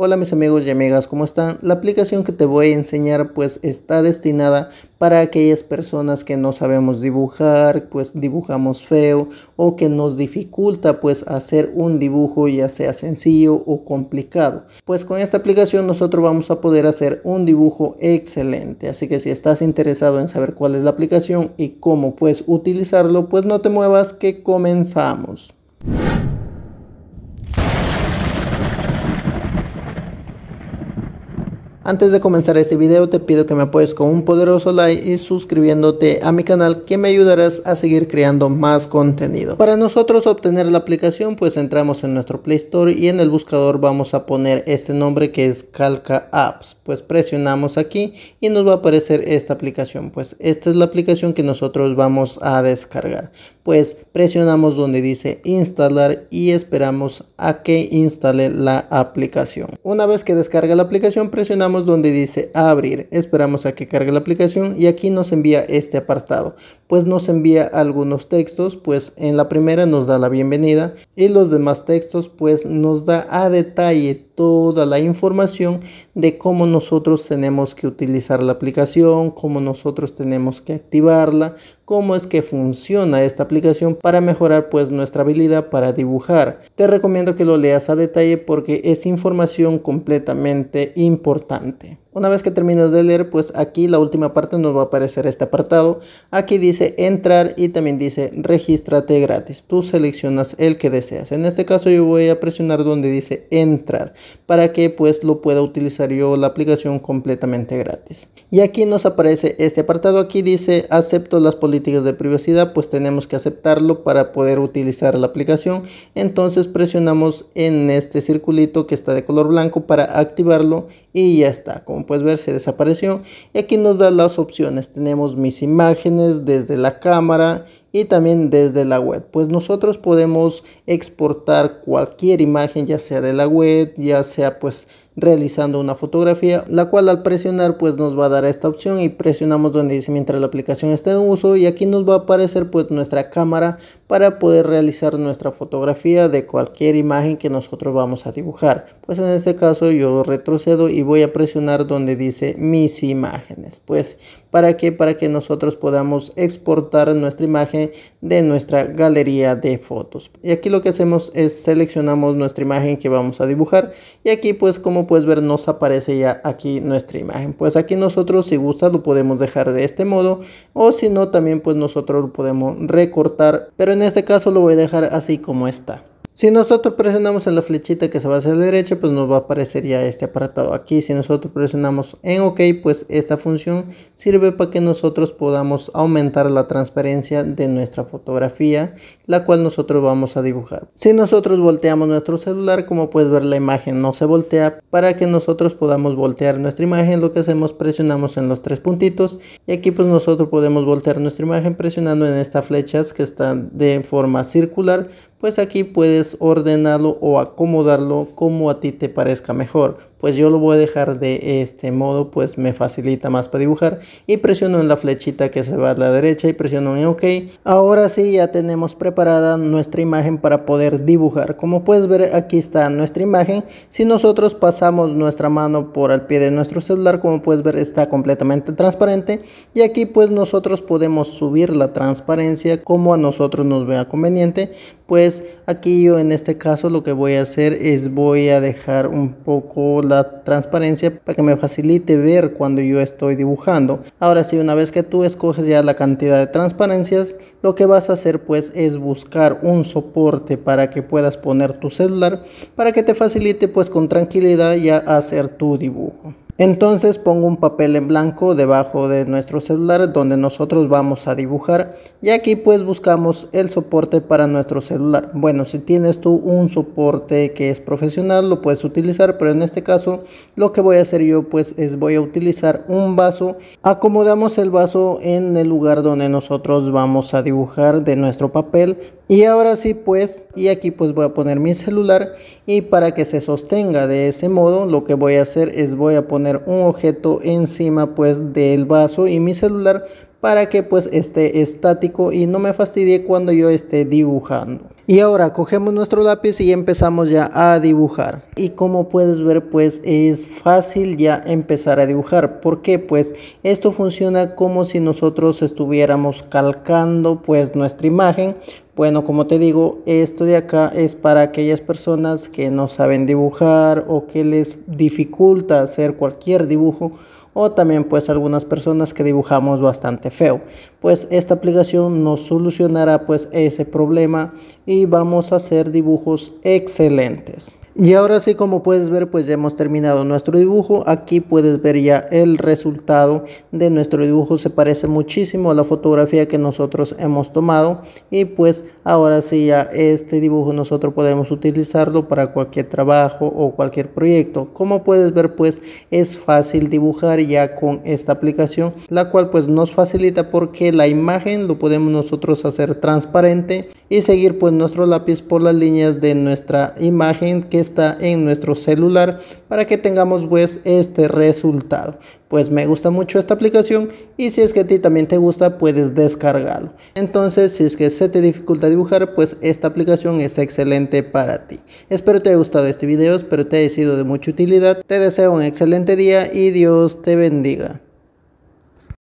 Hola mis amigos y amigas, ¿cómo están? La aplicación que te voy a enseñar pues está destinada para aquellas personas que no sabemos dibujar, pues dibujamos feo o que nos dificulta pues hacer un dibujo ya sea sencillo o complicado. Pues con esta aplicación nosotros vamos a poder hacer un dibujo excelente, así que si estás interesado en saber cuál es la aplicación y cómo puedes utilizarlo, pues no te muevas que comenzamos. Antes de comenzar este video te pido que me apoyes con un poderoso like y suscribiéndote a mi canal que me ayudarás a seguir creando más contenido. Para nosotros obtener la aplicación pues entramos en nuestro Play Store y en el buscador vamos a poner este nombre que es Calca Apps. Pues presionamos aquí y nos va a aparecer esta aplicación. Pues esta es la aplicación que nosotros vamos a descargar. Pues presionamos donde dice instalar y esperamos a que instale la aplicación. Una vez que descarga la aplicación presionamos donde dice abrir. Esperamos a que cargue la aplicación y aquí nos envía este apartado. Pues nos envía algunos textos, pues en la primera nos da la bienvenida y los demás textos pues nos da a detalle toda la información de cómo nosotros tenemos que utilizar la aplicación, cómo nosotros tenemos que activarla, cómo es que funciona esta aplicación para mejorar pues nuestra habilidad para dibujar. Te recomiendo que lo leas a detalle porque es información completamente importante. Una vez que terminas de leer, pues aquí la última parte nos va a aparecer este apartado. Aquí dice entrar y también dice regístrate gratis. Tú seleccionas el que deseas. En este caso yo voy a presionar donde dice entrar para que pues lo pueda utilizar yo la aplicación completamente gratis. Y aquí nos aparece este apartado. Aquí dice acepto las políticas de privacidad. Pues tenemos que aceptarlo para poder utilizar la aplicación. Entonces presionamos en este circulito que está de color blanco para activarlo y ya está puedes ver se desapareció y aquí nos da las opciones tenemos mis imágenes desde la cámara y también desde la web. Pues nosotros podemos exportar cualquier imagen, ya sea de la web, ya sea pues realizando una fotografía, la cual al presionar pues nos va a dar esta opción y presionamos donde dice mientras la aplicación esté en uso y aquí nos va a aparecer pues nuestra cámara para poder realizar nuestra fotografía de cualquier imagen que nosotros vamos a dibujar. Pues en este caso yo retrocedo y voy a presionar donde dice mis imágenes. Pues para que para que nosotros podamos exportar nuestra imagen de nuestra galería de fotos. Y aquí lo que hacemos es seleccionamos nuestra imagen que vamos a dibujar y aquí pues como puedes ver nos aparece ya aquí nuestra imagen. Pues aquí nosotros si gusta lo podemos dejar de este modo o si no también pues nosotros lo podemos recortar pero en este caso lo voy a dejar así como está. Si nosotros presionamos en la flechita que se va hacia la derecha, pues nos va a aparecer ya este apartado aquí. Si nosotros presionamos en OK, pues esta función sirve para que nosotros podamos aumentar la transparencia de nuestra fotografía, la cual nosotros vamos a dibujar. Si nosotros volteamos nuestro celular, como puedes ver la imagen no se voltea. Para que nosotros podamos voltear nuestra imagen, lo que hacemos presionamos en los tres puntitos y aquí pues nosotros podemos voltear nuestra imagen presionando en estas flechas que están de forma circular pues aquí puedes ordenarlo o acomodarlo como a ti te parezca mejor pues yo lo voy a dejar de este modo, pues me facilita más para dibujar. Y presiono en la flechita que se va a la derecha y presiono en OK. Ahora sí, ya tenemos preparada nuestra imagen para poder dibujar. Como puedes ver, aquí está nuestra imagen. Si nosotros pasamos nuestra mano por el pie de nuestro celular, como puedes ver, está completamente transparente. Y aquí pues nosotros podemos subir la transparencia como a nosotros nos vea conveniente. Pues aquí yo en este caso lo que voy a hacer es voy a dejar un poco la transparencia para que me facilite ver cuando yo estoy dibujando. Ahora sí, una vez que tú escoges ya la cantidad de transparencias, lo que vas a hacer pues es buscar un soporte para que puedas poner tu celular para que te facilite pues con tranquilidad ya hacer tu dibujo. Entonces pongo un papel en blanco debajo de nuestro celular donde nosotros vamos a dibujar y aquí pues buscamos el soporte para nuestro celular. Bueno, si tienes tú un soporte que es profesional lo puedes utilizar, pero en este caso lo que voy a hacer yo pues es voy a utilizar un vaso. Acomodamos el vaso en el lugar donde nosotros vamos a dibujar de nuestro papel y ahora sí pues, y aquí pues voy a poner mi celular y para que se sostenga de ese modo, lo que voy a hacer es voy a poner un objeto encima pues del vaso y mi celular para que pues esté estático y no me fastidie cuando yo esté dibujando. Y ahora cogemos nuestro lápiz y empezamos ya a dibujar. Y como puedes ver pues es fácil ya empezar a dibujar. ¿Por qué? Pues esto funciona como si nosotros estuviéramos calcando pues nuestra imagen bueno, como te digo, esto de acá es para aquellas personas que no saben dibujar o que les dificulta hacer cualquier dibujo o también pues algunas personas que dibujamos bastante feo. Pues esta aplicación nos solucionará pues ese problema y vamos a hacer dibujos excelentes. Y ahora sí, como puedes ver, pues ya hemos terminado nuestro dibujo. Aquí puedes ver ya el resultado de nuestro dibujo. Se parece muchísimo a la fotografía que nosotros hemos tomado. Y pues ahora sí ya este dibujo nosotros podemos utilizarlo para cualquier trabajo o cualquier proyecto. Como puedes ver, pues es fácil dibujar ya con esta aplicación, la cual pues nos facilita porque la imagen lo podemos nosotros hacer transparente y seguir pues nuestro lápiz por las líneas de nuestra imagen que está en nuestro celular para que tengamos pues este resultado. Pues me gusta mucho esta aplicación y si es que a ti también te gusta puedes descargarlo. Entonces si es que se te dificulta dibujar pues esta aplicación es excelente para ti. Espero te haya gustado este vídeo espero te haya sido de mucha utilidad. Te deseo un excelente día y Dios te bendiga.